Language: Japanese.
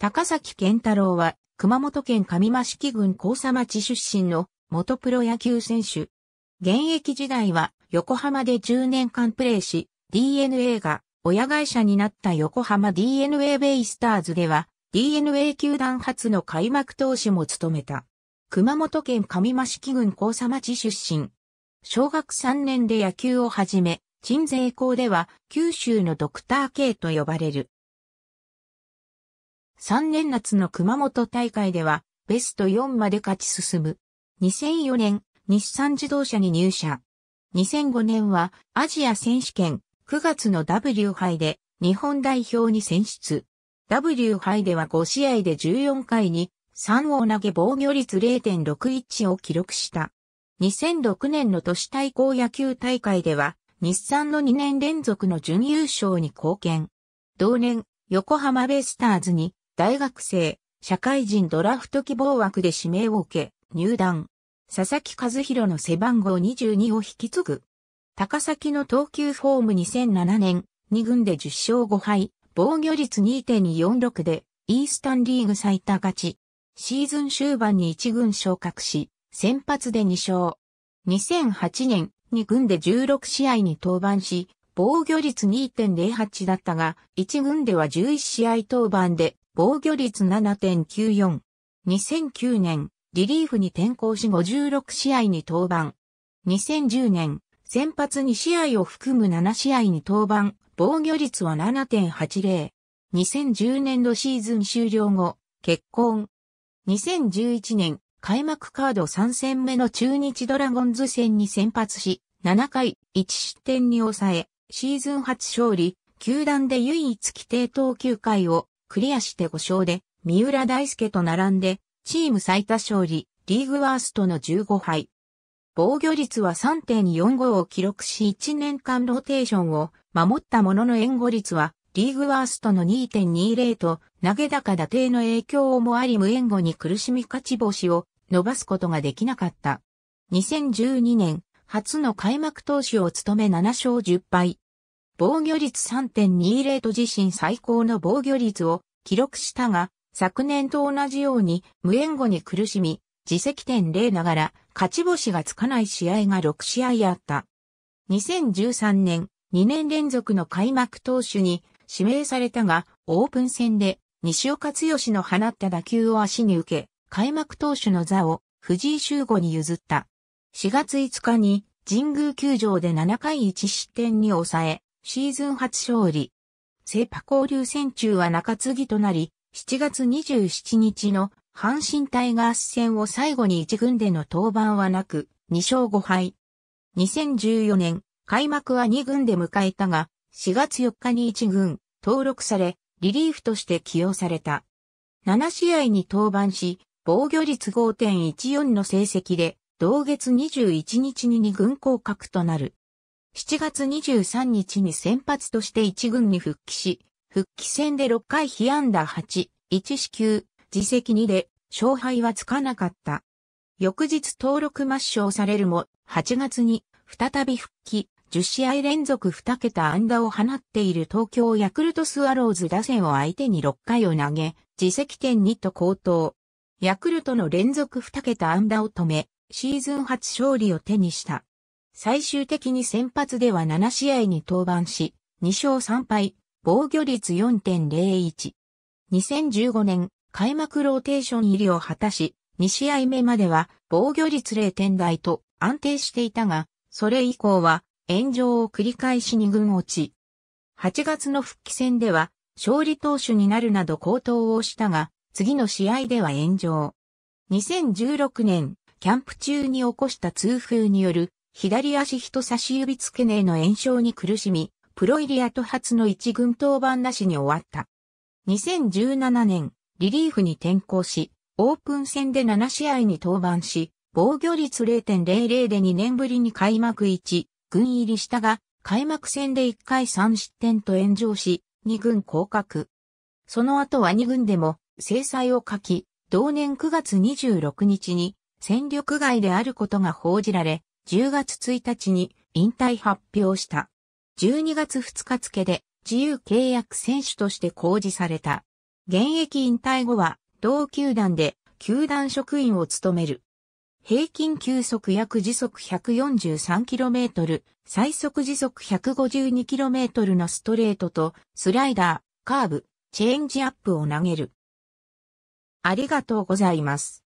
高崎健太郎は、熊本県上益木郡高佐町出身の元プロ野球選手。現役時代は横浜で10年間プレーし、DNA が親会社になった横浜 DNA ベイスターズでは、DNA 球団初の開幕投手も務めた。熊本県上益木郡高佐町出身。小学3年で野球を始め、鎮西校では九州のドクター K と呼ばれる3年夏の熊本大会では、ベスト4まで勝ち進む。2004年、日産自動車に入社。2005年は、アジア選手権、9月の W 杯で、日本代表に選出。W 杯では5試合で14回に、3を投げ防御率0.61を記録した。2006年の都市対抗野球大会では、日産の2年連続の準優勝に貢献。同年、横浜ベイスターズに大学生、社会人ドラフト希望枠で指名を受け、入団。佐々木和弘の背番号22を引き継ぐ。高崎の投球フォーム2007年、2軍で10勝5敗、防御率2.46で、イースタンリーグ最多勝ち。シーズン終盤に1軍昇格し、先発で2勝。2008年、2軍で16試合に登板し、防御率2.08だったが、1軍では11試合登板で防御率7.94。2009年、リリーフに転向し56試合に登板。2010年、先発2試合を含む7試合に登板、防御率は7.80。2010年度シーズン終了後、結婚。2011年、開幕カード3戦目の中日ドラゴンズ戦に先発し、7回1失点に抑え、シーズン初勝利、球団で唯一規定投球回をクリアして5勝で、三浦大輔と並んで、チーム最多勝利、リーグワーストの15敗。防御率は3.45を記録し1年間ローテーションを守ったものの援護率はリーグワーストの2.20と投げ高打低の影響をもあり無援護に苦しみ勝ち星を伸ばすことができなかった。2012年初の開幕投手を務め7勝10敗。防御率3.20と自身最高の防御率を記録したが、昨年と同じように無援護に苦しみ、自責点0ながら勝ち星がつかない試合が6試合あった。2013年、2年連続の開幕投手に指名されたが、オープン戦で西岡剛の放った打球を足に受け、開幕投手の座を藤井修吾に譲った。4月5日に神宮球場で7回1失点に抑え、シーズン初勝利。セパ交流戦中は中継ぎとなり、7月27日の阪神タイガース戦を最後に1軍での登板はなく、2勝5敗。2014年、開幕は2軍で迎えたが、4月4日に1軍、登録され、リリーフとして起用された。7試合に登板し、防御率5.14の成績で、同月21日に2軍降格となる。7月23日に先発として1軍に復帰し、復帰戦で6回被安打8、1四球、自責2で勝敗はつかなかった。翌日登録抹消されるも、8月に再び復帰、10試合連続2桁安打を放っている東京ヤクルトスワローズ打線を相手に6回を投げ、自責点2と高騰。ヤクルトの連続2桁安打を止め、シーズン初勝利を手にした。最終的に先発では7試合に登板し、2勝3敗、防御率4.01。2015年、開幕ローテーション入りを果たし、2試合目までは防御率0点台と安定していたが、それ以降は炎上を繰り返し2軍落ち。8月の復帰戦では勝利投手になるなど高騰をしたが、次の試合では炎上。2016年、キャンプ中に起こした痛風による左足人差し指付け根の炎症に苦しみ、プロイリアと初の一軍登板なしに終わった。2017年、リリーフに転向し、オープン戦で7試合に登板し、防御率0.00で2年ぶりに開幕1、軍入りしたが、開幕戦で1回3失点と炎上し、2軍降格。その後は2軍でも、制裁を書き、同年9月26日に、戦力外であることが報じられ、10月1日に引退発表した。12月2日付で自由契約選手として公示された。現役引退後は同球団で球団職員を務める。平均球速約時速 143km、最速時速 152km のストレートとスライダー、カーブ、チェンジアップを投げる。ありがとうございます。